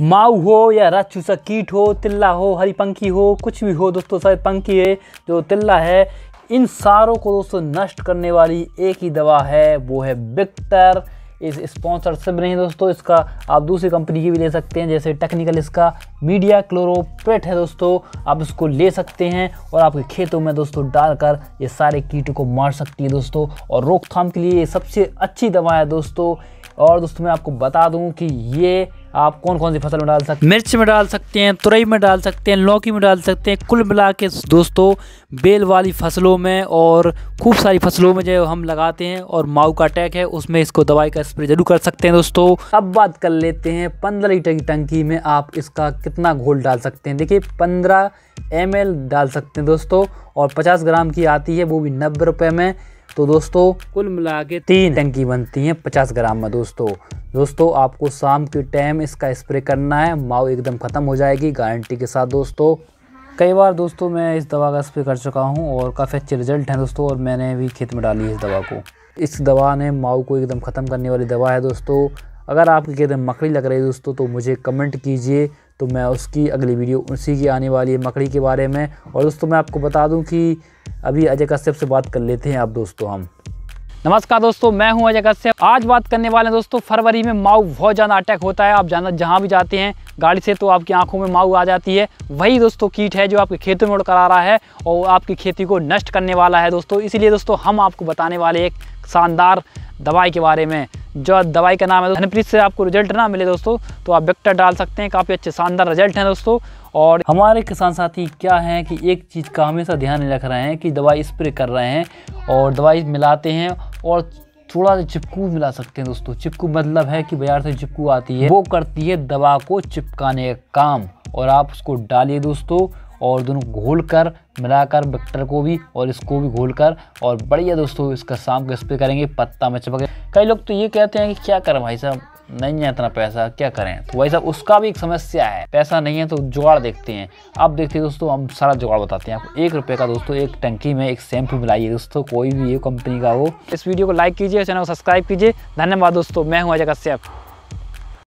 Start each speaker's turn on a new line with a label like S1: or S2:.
S1: माऊ हो या राक्षूसा कीट हो तिल्ला हो हरी पंखी हो कुछ भी हो दोस्तों शायद पंखी है जो तिल्ला है इन सारों को दोस्तों नष्ट करने वाली एक ही दवा है वो है बिक्टर इस स्पॉन्सरशिप नहीं दोस्तों इसका आप दूसरी कंपनी की भी ले सकते हैं जैसे टेक्निकल इसका मीडिया क्लोरोप्रेट है दोस्तों आप इसको ले सकते हैं और आपके खेतों में दोस्तों डालकर ये सारे कीटों को मार सकती है दोस्तों और रोकथाम के लिए ये सबसे अच्छी दवा है दोस्तों और दोस्तों मैं आपको बता दूं कि ये आप कौन कौन सी फसल में डाल सकते हैं मिर्च में डाल सकते हैं तुरई में डाल सकते हैं लौकी में डाल सकते हैं कुल मिला के दोस्तों बेल वाली फसलों में और खूब सारी फसलों में जो हम लगाते हैं और माऊ का अटैक है उसमें इसको दवाई का स्प्रे जरूर कर सकते हैं दोस्तों अब बात कर लेते हैं पंद्रह लीटर की टंकी में आप इसका कितना घोल डाल सकते हैं देखिए पंद्रह एम डाल सकते हैं दोस्तों और पचास ग्राम की आती है वो भी नब्बे रुपये में तो दोस्तों कुल मिला के तीन टंकी बनती हैं पचास ग्राम में दोस्तों दोस्तों आपको शाम के टाइम इसका स्प्रे करना है माओ एकदम ख़त्म हो जाएगी गारंटी के साथ दोस्तों कई बार दोस्तों मैं इस दवा का स्प्रे कर चुका हूँ और काफ़ी अच्छे रिजल्ट हैं दोस्तों और मैंने भी खेत में डाली है इस दवा को इस दवा ने माओ को एकदम ख़त्म करने वाली दवा है दोस्तों अगर आपके कहते हैं मकड़ी लग रही है दोस्तों तो मुझे कमेंट कीजिए तो मैं उसकी अगली वीडियो उसी की आने वाली है मकड़ी के बारे में और दोस्तों मैं आपको बता दूं कि अभी अजय कश्यप से बात कर लेते हैं आप दोस्तों हम नमस्कार दोस्तों मैं हूं अजय कश्यप आज बात करने वाले हैं दोस्तों फरवरी में माऊ बहुत ज़्यादा अटैक होता है आप जाना जहाँ भी जाते हैं गाड़ी से तो आपकी आंखों में माऊ आ जाती है वही दोस्तों कीट है जो आपके खेतों में उड़कर आ रहा है और आपकी खेती को नष्ट करने वाला है दोस्तों इसीलिए दोस्तों हम आपको बताने वाले एक शानदार दवाई के बारे में जो दवाई का नाम है धनप्रीत से आपको रिजल्ट ना मिले दोस्तों तो आप बेक्टर डाल सकते हैं काफ़ी अच्छे शानदार रिजल्ट हैं दोस्तों और हमारे किसान साथी क्या हैं कि एक चीज़ का हमेशा ध्यान रख रहे हैं कि दवाई स्प्रे कर रहे हैं और दवाई मिलाते हैं और थोड़ा सा चिपकू मिला सकते हैं दोस्तों चिपकू मतलब है कि बाजार से चिपकू आती है वो करती है दवा को चिपकाने का काम और आप उसको डालिए दोस्तों और दोनों घोल कर मिलाकर बेक्टर को भी और इसको भी घोल कर और बढ़िया दोस्तों इसका शाम को स्प्रे करेंगे पत्ता में चिपके कई लोग तो ये कहते हैं कि क्या करें भाई साहब नहीं है इतना पैसा क्या करें तो भाई साहब उसका भी एक समस्या है पैसा नहीं है तो जुगाड़ देखते हैं अब देखते हैं दोस्तों हम सारा जुगाड़ बताते हैं आपको एक रुपये का दोस्तों एक टंकी में एक शैम्पू मिलाइए दोस्तों कोई भी ये कंपनी का हो इस वीडियो को लाइक कीजिए चैनल को सब्सक्राइब कीजिए धन्यवाद दोस्तों मैं हूँ अजय कश्यप